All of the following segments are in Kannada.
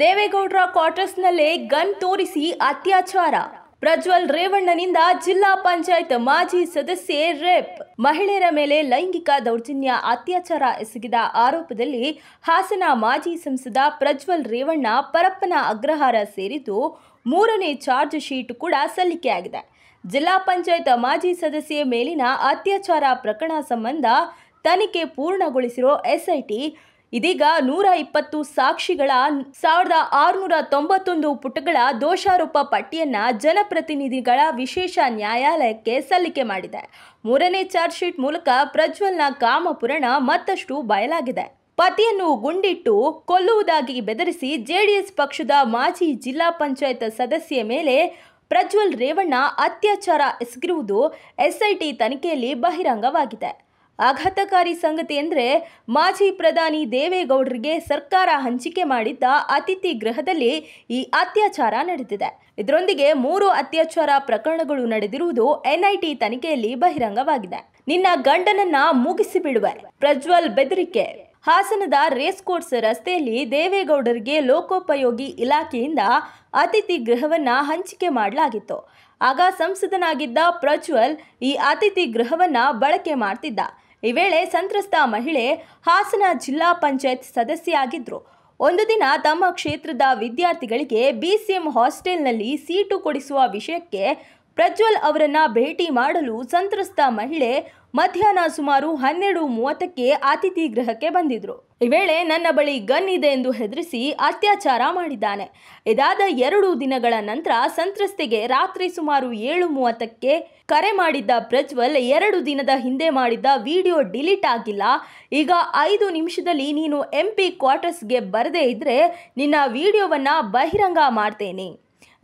ದೇವೇಗೌಡರ ಕ್ವಾರ್ಟರ್ಸ್ನಲ್ಲೇ ಗನ್ ತೋರಿಸಿ ಅತ್ಯಾಚಾರ ಪ್ರಜ್ವಲ್ ರೇವಣ್ಣನಿಂದ ಜಿಲ್ಲಾ ಪಂಚಾಯತ್ ಮಾಜಿ ಸದಸ್ಯೆ ರೇಪ್ ಮಹಿಳೆಯರ ಮೇಲೆ ಲೈಂಗಿಕ ದೌರ್ಜನ್ಯ ಅತ್ಯಾಚಾರ ಎಸಗಿದ ಆರೋಪದಲ್ಲಿ ಹಾಸನ ಮಾಜಿ ಸಂಸದ ಪ್ರಜ್ವಲ್ ರೇವಣ್ಣ ಪರಪ್ಪನ ಅಗ್ರಹಾರ ಸೇರಿದ್ದು ಮೂರನೇ ಚಾರ್ಜ್ ಶೀಟ್ ಕೂಡ ಸಲ್ಲಿಕೆಯಾಗಿದೆ ಜಿಲ್ಲಾ ಪಂಚಾಯತ್ ಮಾಜಿ ಸದಸ್ಯೆ ಮೇಲಿನ ಅತ್ಯಾಚಾರ ಪ್ರಕರಣ ಸಂಬಂಧ ತನಿಖೆ ಪೂರ್ಣಗೊಳಿಸಿರೋ ಎಸ್ಐಟಿ ಇದೀಗ ನೂರ ಇಪ್ಪತ್ತು ಸಾಕ್ಷಿಗಳ ಸಾವಿರದ ಆರುನೂರ ತೊಂಬತ್ತೊಂದು ಪುಟಗಳ ದೋಷಾರೋಪ ಪಟ್ಟಿಯನ್ನ ಜನಪ್ರತಿನಿಧಿಗಳ ವಿಶೇಷ ನ್ಯಾಯಾಲಯಕ್ಕೆ ಸಲ್ಲಿಕೆ ಮಾಡಿದೆ ಮೂರನೇ ಚಾರ್ಜ್ ಶೀಟ್ ಮೂಲಕ ಪ್ರಜ್ವಲ್ನ ಕಾಮಪುರಣ ಮತ್ತಷ್ಟು ಬಯಲಾಗಿದೆ ಪತಿಯನ್ನು ಗುಂಡಿಟ್ಟು ಕೊಲ್ಲುವುದಾಗಿ ಬೆದರಿಸಿ ಜೆಡಿಎಸ್ ಪಕ್ಷದ ಮಾಜಿ ಜಿಲ್ಲಾ ಪಂಚಾಯತ್ ಸದಸ್ಯೆಯ ಮೇಲೆ ಪ್ರಜ್ವಲ್ ರೇವಣ್ಣ ಅತ್ಯಾಚಾರ ಎಸಗಿರುವುದು ಎಸ್ಐಟಿ ತನಿಖೆಯಲ್ಲಿ ಬಹಿರಂಗವಾಗಿದೆ ಆಘಾತಕಾರಿ ಸಂಗತಿ ಅಂದರೆ ಮಾಜಿ ಪ್ರಧಾನಿ ದೇವೇಗೌಡರಿಗೆ ಸರ್ಕಾರ ಹಂಚಿಕೆ ಮಾಡಿದ್ದ ಅತಿಥಿ ಗೃಹದಲ್ಲಿ ಈ ಅತ್ಯಾಚಾರ ನಡೆದಿದೆ ಇದರೊಂದಿಗೆ ಮೂರು ಅತ್ಯಾಚಾರ ಪ್ರಕರಣಗಳು ನಡೆದಿರುವುದು ಎನ್ಐಟಿ ತನಿಖೆಯಲ್ಲಿ ಬಹಿರಂಗವಾಗಿದೆ ನಿನ್ನ ಗಂಡನನ್ನ ಮುಗಿಸಿ ಬಿಡುವೆ ಪ್ರಜ್ವಲ್ ಬೆದರಿಕೆ ಹಾಸನದ ರೇಸ್ ಕೋರ್ಸ್ ರಸ್ತೆಯಲ್ಲಿ ದೇವೇಗೌಡರಿಗೆ ಲೋಕೋಪಯೋಗಿ ಇಲಾಖೆಯಿಂದ ಅತಿಥಿ ಗೃಹವನ್ನು ಹಂಚಿಕೆ ಮಾಡಲಾಗಿತ್ತು ಆಗ ಸಂಸದನಾಗಿದ್ದ ಪ್ರಜ್ವಲ್ ಈ ಅತಿಥಿ ಗೃಹವನ್ನು ಬಳಕೆ ಮಾಡ್ತಿದ್ದ ಈ ವೇಳೆ ಸಂತ್ರಸ್ತ ಮಹಿಳೆ ಹಾಸನ ಜಿಲ್ಲಾ ಪಂಚಾಯತ್ ಸದಸ್ಯೆಯಾಗಿದ್ದರು ಒಂದು ದಿನ ತಮ್ಮ ಕ್ಷೇತ್ರದ ವಿದ್ಯಾರ್ಥಿಗಳಿಗೆ ಬಿ ಎಂ ಹಾಸ್ಟೆಲ್ನಲ್ಲಿ ಸೀಟು ಕೊಡಿಸುವ ವಿಷಯಕ್ಕೆ ಪ್ರಜ್ವಲ್ ಅವರನ್ನ ಭೇಟಿ ಮಾಡಲು ಸಂತ್ರಸ್ತ ಮಹಿಳೆ ಮಧ್ಯಾಹ್ನ ಸುಮಾರು ಹನ್ನೆರಡು ಮೂವತ್ತಕ್ಕೆ ಅತಿಥಿ ಗೃಹಕ್ಕೆ ಬಂದಿದ್ರು ಈ ವೇಳೆ ನನ್ನ ಬಳಿ ಗನ್ ಇದೆ ಎಂದು ಹೆದರಿಸಿ ಅತ್ಯಾಚಾರ ಮಾಡಿದ್ದಾನೆ ಇದಾದ ಎರಡು ದಿನಗಳ ನಂತರ ಸಂತ್ರಸ್ತೆಗೆ ರಾತ್ರಿ ಸುಮಾರು ಏಳು ಮೂವತ್ತಕ್ಕೆ ಕರೆ ಮಾಡಿದ್ದ ಪ್ರಜ್ವಲ್ ಎರಡು ದಿನದ ಹಿಂದೆ ಮಾಡಿದ್ದ ವಿಡಿಯೋ ಡಿಲೀಟ್ ಆಗಿಲ್ಲ ಈಗ ಐದು ನಿಮಿಷದಲ್ಲಿ ನೀನು ಎಂ ಪಿ ಕ್ವಾರ್ಟರ್ಸ್ಗೆ ಬರದೇ ಇದ್ದರೆ ನಿನ್ನ ವಿಡಿಯೋವನ್ನು ಬಹಿರಂಗ ಮಾಡ್ತೇನೆ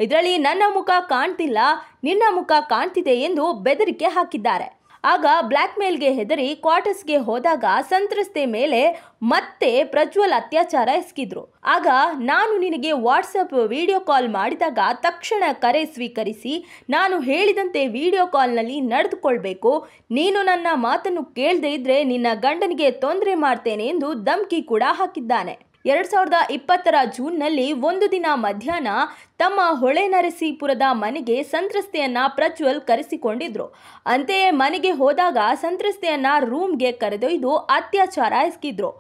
ಇದರಲ್ಲಿ ನನ್ನ ಮುಖ ಕಾಣ್ತಿಲ್ಲ ನಿನ್ನ ಮುಖ ಕಾಣ್ತಿದೆ ಎಂದು ಬೆದರಿಕೆ ಹಾಕಿದ್ದಾರೆ ಆಗ ಬ್ಲ್ಯಾಕ್ ಮೇಲ್ಗೆ ಹೆದರಿ ಕ್ವಾರ್ಟರ್ಸ್ಗೆ ಹೋದಾಗ ಸಂತ್ರಸ್ತೆ ಮೇಲೆ ಮತ್ತೆ ಪ್ರಜ್ವಲ್ ಅತ್ಯಾಚಾರ ಎಸಗಿದ್ರು ಆಗ ನಾನು ನಿನಗೆ ವಾಟ್ಸಪ್ ವಿಡಿಯೋ ಕಾಲ್ ಮಾಡಿದಾಗ ತಕ್ಷಣ ಕರೆ ಸ್ವೀಕರಿಸಿ ನಾನು ಹೇಳಿದಂತೆ ವಿಡಿಯೋ ಕಾಲ್ನಲ್ಲಿ ನಡೆದುಕೊಳ್ಬೇಕು ನೀನು ನನ್ನ ಮಾತನ್ನು ಕೇಳದೇ ಇದ್ರೆ ನಿನ್ನ ಗಂಡನಿಗೆ ತೊಂದರೆ ಮಾಡ್ತೇನೆ ಎಂದು ಧಮ್ಕಿ ಕೂಡ ಹಾಕಿದ್ದಾನೆ ಎರಡು ಸಾವಿರದ ಇಪ್ಪತ್ತರ ಜೂನ್ನಲ್ಲಿ ಒಂದು ದಿನ ಮಧ್ಯಾಹ್ನ ತಮ್ಮ ಹೊಳೆನರಸೀಪುರದ ಮನೆಗೆ ಸಂತ್ರಸ್ತೆಯನ್ನು ಪ್ರಜ್ವಲ್ ಕರೆಸಿಕೊಂಡಿದ್ರು ಅಂತೆಯೇ ಮನೆಗೆ ಹೋದಾಗ ಸಂತ್ರಸ್ತೆಯನ್ನು ರೂಮ್ಗೆ ಕರೆದೊಯ್ದು ಅತ್ಯಾಚಾರ ಎಸಗಿದ್ರು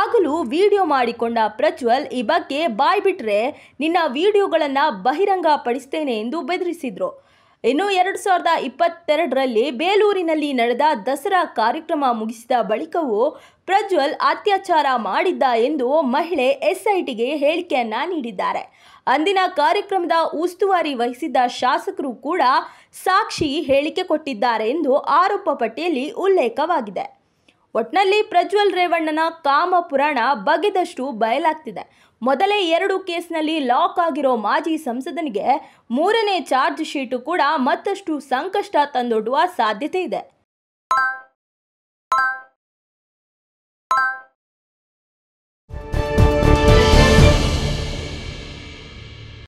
ಆಗಲೂ ವಿಡಿಯೋ ಮಾಡಿಕೊಂಡ ಪ್ರಜ್ವಲ್ ಈ ಬಗ್ಗೆ ಬಾಯ್ಬಿಟ್ರೆ ನಿನ್ನ ವಿಡಿಯೋಗಳನ್ನು ಬಹಿರಂಗಪಡಿಸ್ತೇನೆ ಎಂದು ಬೆದರಿಸಿದ್ರು ಇನ್ನು ಎರಡು ಸಾವಿರದ ಇಪ್ಪತ್ತೆರಡರಲ್ಲಿ ಬೇಲೂರಿನಲ್ಲಿ ನಡೆದ ದಸರಾ ಕಾರ್ಯಕ್ರಮ ಮುಗಿಸಿದ ಬಳಿಕವೂ ಪ್ರಜ್ವಲ್ ಅತ್ಯಾಚಾರ ಮಾಡಿದ್ದ ಎಂದು ಮಹಿಳೆ ಎಸ್ಐಟಿಗೆ ಹೇಳಿಕೆಯನ್ನ ನೀಡಿದ್ದಾರೆ ಅಂದಿನ ಕಾರ್ಯಕ್ರಮದ ಉಸ್ತುವಾರಿ ವಹಿಸಿದ್ದ ಶಾಸಕರು ಕೂಡ ಸಾಕ್ಷಿ ಹೇಳಿಕೆ ಕೊಟ್ಟಿದ್ದಾರೆ ಎಂದು ಆರೋಪ ಪಟ್ಟಿಯಲ್ಲಿ ಉಲ್ಲೇಖವಾಗಿದೆ ಒಟ್ನಲ್ಲಿ ಪ್ರಜ್ವಲ್ ರೇವಣ್ಣನ ಕಾಮ ಪುರಾಣ ಬಗೆದಷ್ಟು ಬಯಲಾಗ್ತಿದೆ ಮೊದಲೇ ಎರಡು ಕೇಸ್ನಲ್ಲಿ ಲಾಕ್ ಆಗಿರೋ ಮಾಜಿ ಸಂಸದನಿಗೆ ಮೂರನೇ ಚಾರ್ಜ್ ಶೀಟು ಕೂಡ ಮತ್ತಷ್ಟು ಸಂಕಷ್ಟ ತಂದೊಡ್ಡುವ ಸಾಧ್ಯತೆ ಇದೆ